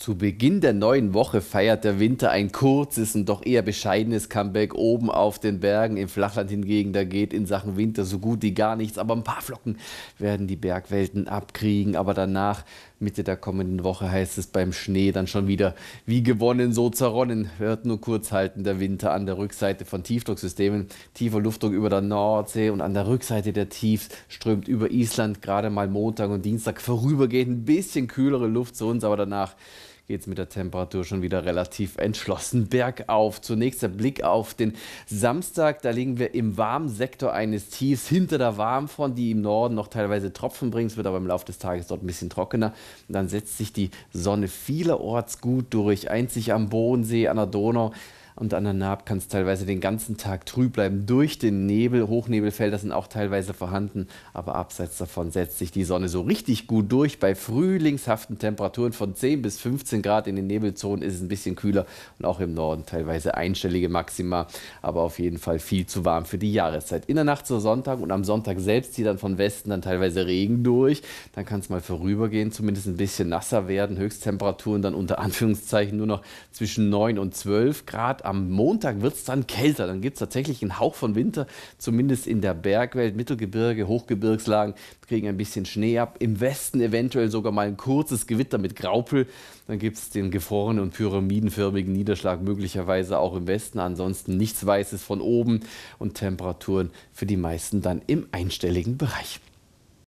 Zu Beginn der neuen Woche feiert der Winter ein kurzes und doch eher bescheidenes Comeback oben auf den Bergen. Im Flachland hingegen, da geht in Sachen Winter so gut wie gar nichts. Aber ein paar Flocken werden die Bergwelten abkriegen. Aber danach, Mitte der kommenden Woche, heißt es beim Schnee dann schon wieder wie gewonnen, so zerronnen. Hört nur kurz halten der Winter an der Rückseite von Tiefdrucksystemen. Tiefer Luftdruck über der Nordsee und an der Rückseite der Tiefs strömt über Island gerade mal Montag und Dienstag vorübergehend ein bisschen kühlere Luft zu uns. Aber danach geht es mit der Temperatur schon wieder relativ entschlossen bergauf. Zunächst der Blick auf den Samstag. Da liegen wir im warmen Sektor eines Tiefs hinter der Warmfront, die im Norden noch teilweise Tropfen bringt. Es wird aber im Laufe des Tages dort ein bisschen trockener. Und dann setzt sich die Sonne vielerorts gut durch. Einzig am Bodensee, an der Donau und an der Naab kann es teilweise den ganzen Tag trüb bleiben durch den Nebel. Hochnebelfelder sind auch teilweise vorhanden, aber abseits davon setzt sich die Sonne so richtig gut durch. Bei frühlingshaften Temperaturen von 10 bis 15 Grad in den Nebelzonen ist es ein bisschen kühler und auch im Norden teilweise einstellige Maxima, aber auf jeden Fall viel zu warm für die Jahreszeit. In der Nacht zur Sonntag und am Sonntag selbst zieht dann von Westen dann teilweise Regen durch. Dann kann es mal vorübergehen, zumindest ein bisschen nasser werden. Höchsttemperaturen dann unter Anführungszeichen nur noch zwischen 9 und 12 Grad. Am Montag wird es dann kälter. Dann gibt es tatsächlich einen Hauch von Winter, zumindest in der Bergwelt, Mittelgebirge, Hochgebirgslagen. kriegen ein bisschen Schnee ab. Im Westen eventuell sogar mal ein kurzes Gewitter mit Graupel. Dann gibt es den gefrorenen und pyramidenförmigen Niederschlag möglicherweise auch im Westen. Ansonsten nichts Weißes von oben und Temperaturen für die meisten dann im einstelligen Bereich.